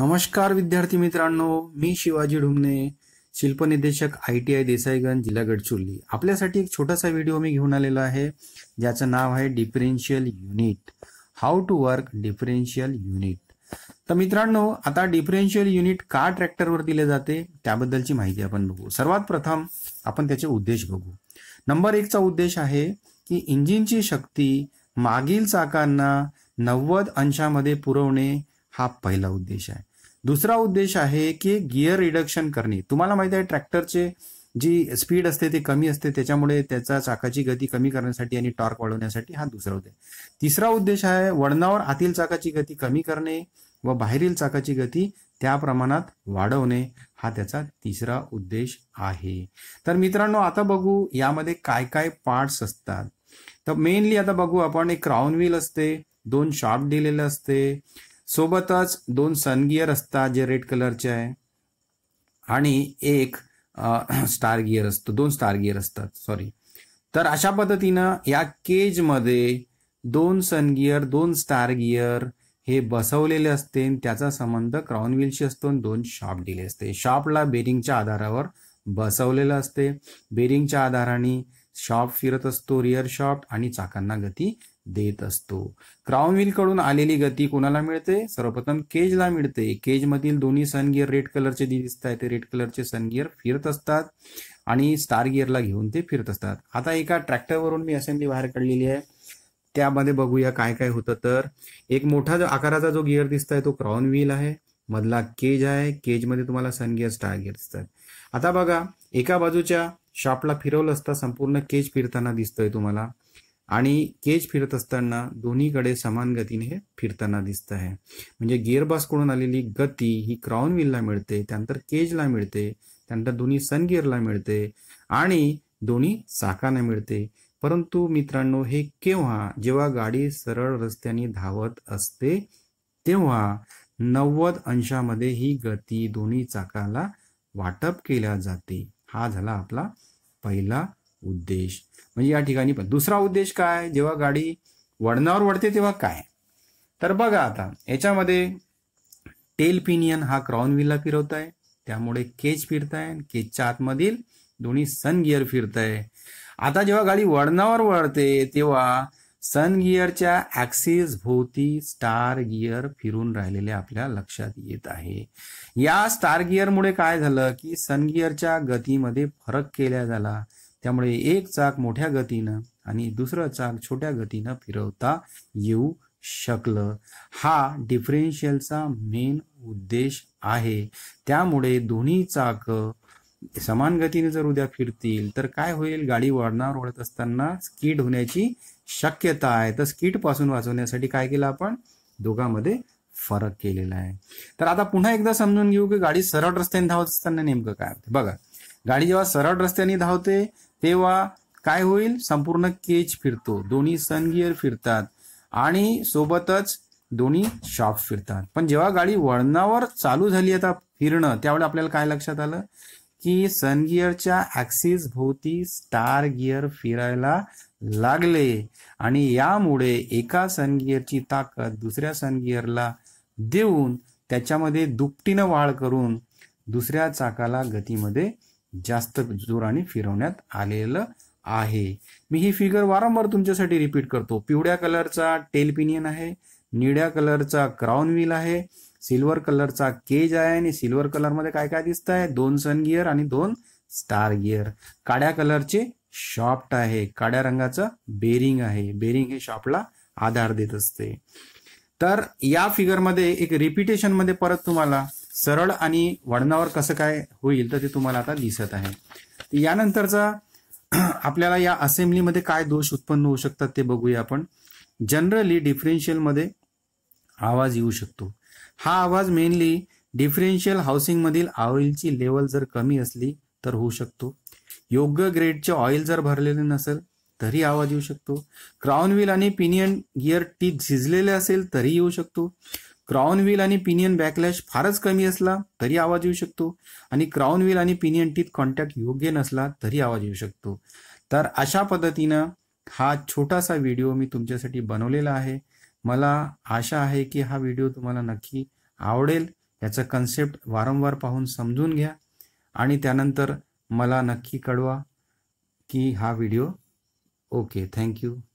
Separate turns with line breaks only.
नमस्कार विद्यार्थी मित्रांनो मी शिवाजी ढुमणे शिल्पनिदेशक आय टी आय देसाईगंज जिल्हा गडचिरोली आपल्यासाठी एक छोटासा व्हिडिओ मी घेऊन आलेला आहे ज्याचं नाव आहे differential unit how to work differential unit तर मित्रांनो आता डिफरेन्शियल युनिट का ट्रॅक्टरवर दिले जाते त्याबद्दलची माहिती आपण बघू सर्वात प्रथम आपण त्याचे उद्देश बघू नंबर एकचा उद्देश आहे की इंजिनची शक्ती मागील चाकांना नव्वद अंशामध्ये पुरवणे हा पहिला उद्देश आहे दुसरा उद्देश आहे की गिअर रिडक्शन करणे तुम्हाला माहिती आहे ट्रॅक्टरचे जी स्पीड असते ते कमी असते त्याच्यामुळे त्याचा चाकाची गती कमी करण्यासाठी आणि टॉर्क वाढवण्यासाठी हा दुसरा उद्देश तिसरा उद्देश आहे वळणावर आतील चाकाची गती कमी करणे व बाहेरील चाकाची गती त्या प्रमाणात वाढवणे हा त्याचा तिसरा उद्देश आहे तर मित्रांनो आता बघू यामध्ये काय काय पार्ट्स असतात तर मेनली आता बघू आपण एक क्राऊन व्हील असते दोन शार्प दिलेले असते सोबतच दोन सनगियर असतात जे रेड कलरचे आहे आणि एक स्टार गियर असतो दोन स्टार गियर असतात सॉरी तर अशा पद्धतीनं या केज मध्ये दोन सनगियर दोन स्टार गियर हे बसवलेले असते त्याचा संबंध व्हीलशी असतो आणि दोन शॉप दिले असते शॉपला बेरिंगच्या आधारावर बसवलेलं असते बेरिंगच्या आधाराने शॉप फिरत असतो रिअर शॉप आणि चाकांना गती देत असतो व्हील कडून आलेली गती कोणाला मिळते सर्वप्रथम केजला मिळते केज मधील दोन्ही सनगियर रेड कलरचे दिसत आहे ते रेड कलरचे सनगिअर फिरत असतात आणि स्टार गिअरला घेऊन ते फिरत असतात आता एका ट्रॅक्टरवरून मी असेंब्ली बाहेर काढलेली आहे त्यामध्ये बघूया काय काय होतं तर एक मोठा जो आकाराचा जो गिअर दिसत आहे तो क्राऊन व्हील आहे मधला केज आहे केजमध्ये तुम्हाला सन गिअर स्टार गिअर दिसतात आता बघा एका बाजूच्या शॉपला फिरवलं असता संपूर्ण केज फिरताना दिसतोय तुम्हाला आणि केज फिरत असताना दोन्हीकडे समान गतीने हे फिरताना दिसत आहे म्हणजे गिअरबासकडून आलेली गती ही क्राऊन व्हीलला मिळते त्यानंतर केजला मिळते त्यानंतर दोन्ही सन गिअरला मिळते आणि दोन्ही चाकांना मिळते परंतु मित्रांनो हे केव्हा जेव्हा गाडी सरळ रस्त्याने धावत असते तेव्हा नव्वद अंशामध्ये ही गती दोन्ही चाकाला वाटप केल्या जाते हा झाला आपला पहिला उद्देश म्हणजे या ठिकाणी पण दुसरा उद्देश काय जेव्हा गाडी वडणावर वडते तेव्हा काय तर बघा आता याच्यामध्ये टेल पिनियन हा क्राऊन व्हीलला आहे त्यामुळे केच फिरताय केचच्या आतमधील दोन्ही सन गिअर फिरताय आता जेव्हा गाडी वळणावर वळते तेव्हा सन गिअरच्या ऍक्सिस भोवती स्टार गिअर फिरून राहिलेले आपल्या लक्षात येत आहे या स्टार गिअरमुळे काय झालं की सन गिअरच्या गतीमध्ये फरक केला झाला त्यामुळे एक चाक मोठ्या गतीनं आणि दुसरं चाक छोट्या गतीनं फिरवता येऊ शकलं हा डिफरेन्शियलचा मेन उद्देश आहे त्यामुळे दोन्ही चाक समान गतीने जर उद्या फिरतील तर काय होईल गाडी वाढणार ओढत असताना स्कीड होण्याची शक्यता आहे तर स्कीड पासून वाचवण्यासाठी काय केलं आपण दोघांमध्ये फरक केलेला आहे तर आता पुन्हा एकदा समजून घेऊ की गाडी सरळ रस्त्याने धावत असताना नेमकं काय होतं बघा गाडी जेव्हा सरळ रस्त्याने धावते तेव्हा काय होईल संपूर्ण केच फिरतो दोन्ही सनगियर फिरतात आणि सोबतच दोन्ही शॉप फिरतात पण जेव्हा गाडी वळणावर चालू झाली आता फिरणं त्यावेळी आपल्याला काय लक्षात आलं की सनगियरच्या ऍक्सिस भोवती स्टार गियर फिरायला लागले आणि यामुळे एका सनगियरची ताकद दुसऱ्या सनगियरला देऊन त्याच्यामध्ये दुपटीनं वाढ करून दुसऱ्या चाकाला गतीमध्ये जास्त जोराने फिरवण्यात आलेलं आहे मी ही फिगर वारंवार तुमच्यासाठी रिपीट करतो पिवळ्या कलरचा टेल पिनियन आहे निळ्या कलरचा क्राऊन व्हील आहे सिल्वर कलरचा केज आहे आणि सिल्वर कलरमध्ये काय काय दिसत आहे दोन सन गिअर आणि दोन स्टार गिअर काड्या कलरचे शॉफ्ट आहे काड्या रंगाचं बेरिंग आहे बेरिंग हे शॉपला आधार देत असते तर या फिगरमध्ये एक मध्ये परत तुम्हाला सरळ आणि वळणावर कसं काय होईल तर ते तुम्हाला आता दिसत आहे यानंतरचा आपल्याला या असेंब्लीमध्ये काय दोष उत्पन्न होऊ शकतात ते बघूया आपण जनरली डिफरेन्शियलमध्ये आवाज येऊ शकतो हा आवाज मेनली डिफरेन्शियल हाऊसिंगमधील ऑइलची लेवल जर कमी असली तर होऊ शकतो योग्य ग्रेडचे ऑइल जर भरलेले नसेल तरी आवाज येऊ शकतो क्राऊन व्हील आणि पिनियन गिअर टीक झिजलेले असेल तरी येऊ शकतो क्राऊन व्हील आणि पिनियन बॅकलॅश फारच कमी असला तरी आवाज येऊ शकतो आणि क्राऊन व्हील आणि पिनियन टीथ कॉन्टॅक्ट योग्य नसला तरी आवाज येऊ शकतो तर अशा पद्धतीनं हा छोटासा व्हिडिओ मी तुमच्यासाठी बनवलेला आहे मला आशा आहे की हा व्हिडिओ तुम्हाला नक्की आवडेल याचा कन्सेप्ट वारंवार पाहून समजून घ्या आणि त्यानंतर मला नक्की कळवा की हा व्हिडिओ ओके थँक्यू